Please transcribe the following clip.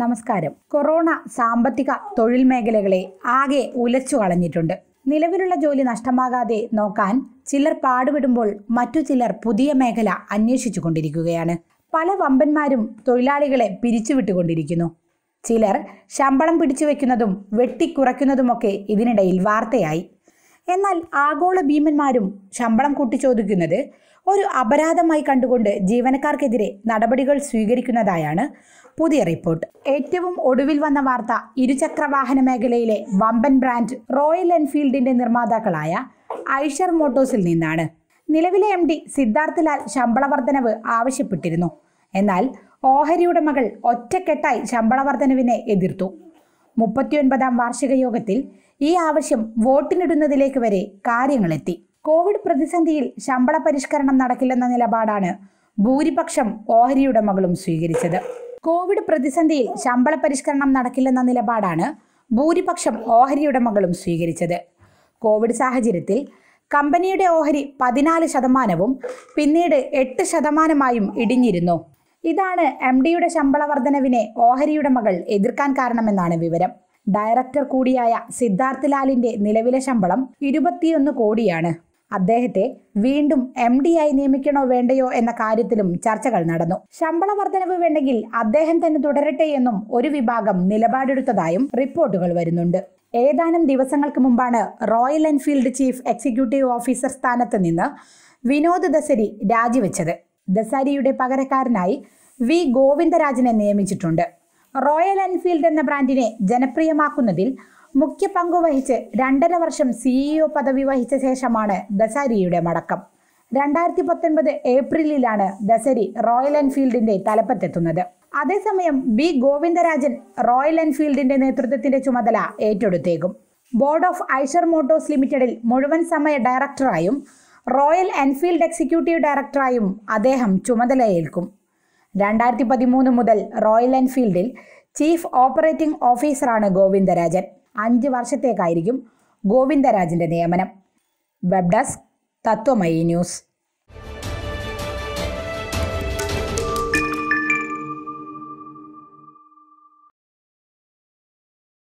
നമസ്കാരം കൊറോണ സാമ്പത്തിക തൊഴിൽ മേഖലകളെ ആകെ ഉലച്ചു കളഞ്ഞിട്ടുണ്ട് നിലവിലുള്ള ജോലി നഷ്ടമാകാതെ നോക്കാൻ ചിലർ പാടുപെടുമ്പോൾ മറ്റു ചിലർ പുതിയ മേഖല അന്വേഷിച്ചു കൊണ്ടിരിക്കുകയാണ് പല വമ്പന്മാരും തൊഴിലാളികളെ പിരിച്ചുവിട്ടുകൊണ്ടിരിക്കുന്നു ചിലർ ശമ്പളം പിടിച്ചു പിടിച്ചുവെക്കുന്നതും വെട്ടിക്കുറയ്ക്കുന്നതുമൊക്കെ ഇതിനിടയിൽ വാർത്തയായി എന്നാൽ ആഗോള ഭീമന്മാരും ശമ്പളം കൂട്ടിച്ചോദിക്കുന്നത് ഒരു അപരാധമായി കണ്ടുകൊണ്ട് ജീവനക്കാർക്കെതിരെ നടപടികൾ സ്വീകരിക്കുന്നതായാണ് പുതിയ റിപ്പോർട്ട് ഏറ്റവും ഒടുവിൽ വന്ന വാർത്ത ഇരുചക്രവാഹന മേഖലയിലെ വമ്പൻ ബ്രാൻഡ് റോയൽ എൻഫീൽഡിന്റെ നിർമ്മാതാക്കളായ ഐഷർ മോട്ടോസിൽ നിന്നാണ് നിലവിലെ എം ഡി സിദ്ധാർത്ഥ് ലാൽ ശമ്പള വർധനവ് ആവശ്യപ്പെട്ടിരുന്നു എന്നാൽ ഓഹരിയുടെ മകൾ ഒറ്റക്കെട്ടായി ശമ്പള വർധനവിനെ എതിർത്തു മുപ്പത്തിയൊൻപതാം വാർഷിക യോഗത്തിൽ ഈ ആവശ്യം വോട്ടിനിടുന്നതിലേക്ക് വരെ കാര്യങ്ങളെത്തി കോവിഡ് പ്രതിസന്ധിയിൽ ശമ്പള പരിഷ്കരണം നടക്കില്ലെന്ന നിലപാടാണ് ഭൂരിപക്ഷം ഓഹരിയുടമകളും സ്വീകരിച്ചത് കോവിഡ് പ്രതിസന്ധിയിൽ ശമ്പള പരിഷ്കരണം നടക്കില്ലെന്ന നിലപാടാണ് ഭൂരിപക്ഷം ഓഹരിയുടമകളും സ്വീകരിച്ചത് കോവിഡ് സാഹചര്യത്തിൽ കമ്പനിയുടെ ഓഹരി പതിനാല് ശതമാനവും പിന്നീട് എട്ട് ശതമാനമായും ഇടിഞ്ഞിരുന്നു ഇതാണ് എം ഡിയുടെ ശമ്പള വർധനവിനെ ഓഹരിയുടമകൾ എതിർക്കാൻ കാരണമെന്നാണ് വിവരം ഡയറക്ടർ കൂടിയായ സിദ്ധാർത്ഥ് ലാലിന്റെ നിലവിലെ ശമ്പളം ഇരുപത്തിയൊന്ന് കോടിയാണ് അദ്ദേഹത്തെ വീണ്ടും എം ഡി ആയി നിയമിക്കണോ വേണ്ടയോ എന്ന കാര്യത്തിലും ചർച്ചകൾ നടന്നു ശമ്പള വർധനവ് വേണ്ടെങ്കിൽ അദ്ദേഹം തന്നെ തുടരട്ടെ എന്നും ഒരു വിഭാഗം നിലപാടെടുത്തതായും റിപ്പോർട്ടുകൾ വരുന്നുണ്ട് ഏതാനും ദിവസങ്ങൾക്ക് മുമ്പാണ് royal enfield chief executive officer സ്ഥാനത്ത് നിന്ന് വിനോദ് ദസരി രാജിവെച്ചത് ദസാരിയുടെ പകരക്കാരനായി വി ഗോവിന്ദരാജനെ നിയമിച്ചിട്ടുണ്ട് റോയൽ എൻഫീൽഡ് എന്ന ബ്രാൻഡിനെ ജനപ്രിയമാക്കുന്നതിൽ മുഖ്യ പങ്കുവഹിച്ച് രണ്ടര വർഷം സിഇഒ e പദവി വഹിച്ച ശേഷമാണ് ദസാരിയുടെ മടക്കം രണ്ടായിരത്തി പത്തൊൻപത് ഏപ്രിലിലാണ് ദസരി റോയൽ എൻഫീൽഡിന്റെ തലപ്പത്തെത്തുന്നത് അതേസമയം ബി ഗോവിന്ദരാജൻ റോയൽ എൻഫീൽഡിന്റെ നേതൃത്വത്തിന്റെ ചുമതല ഏറ്റെടുത്തേക്കും ബോർഡ് ഓഫ് ഐഷർ മോട്ടോഴ്സ് ലിമിറ്റഡിൽ മുഴുവൻ സമയ ഡയറക്ടറായും റോയൽ എൻഫീൽഡ് എക്സിക്യൂട്ടീവ് ഡയറക്ടറായും അദ്ദേഹം ചുമതലയേൽക്കും രണ്ടായിരത്തി പതിമൂന്ന് മുതൽ റോയൽ എൻഫീൽഡിൽ ചീഫ് ഓപ്പറേറ്റിംഗ് ഓഫീസറാണ് ഗോവിന്ദരാജൻ അഞ്ച് വർഷത്തേക്കായിരിക്കും ഗോവിന്ദരാജിൻ്റെ നിയമനം വെബ് ഡെസ്ക് തത്വമയി ന്യൂസ്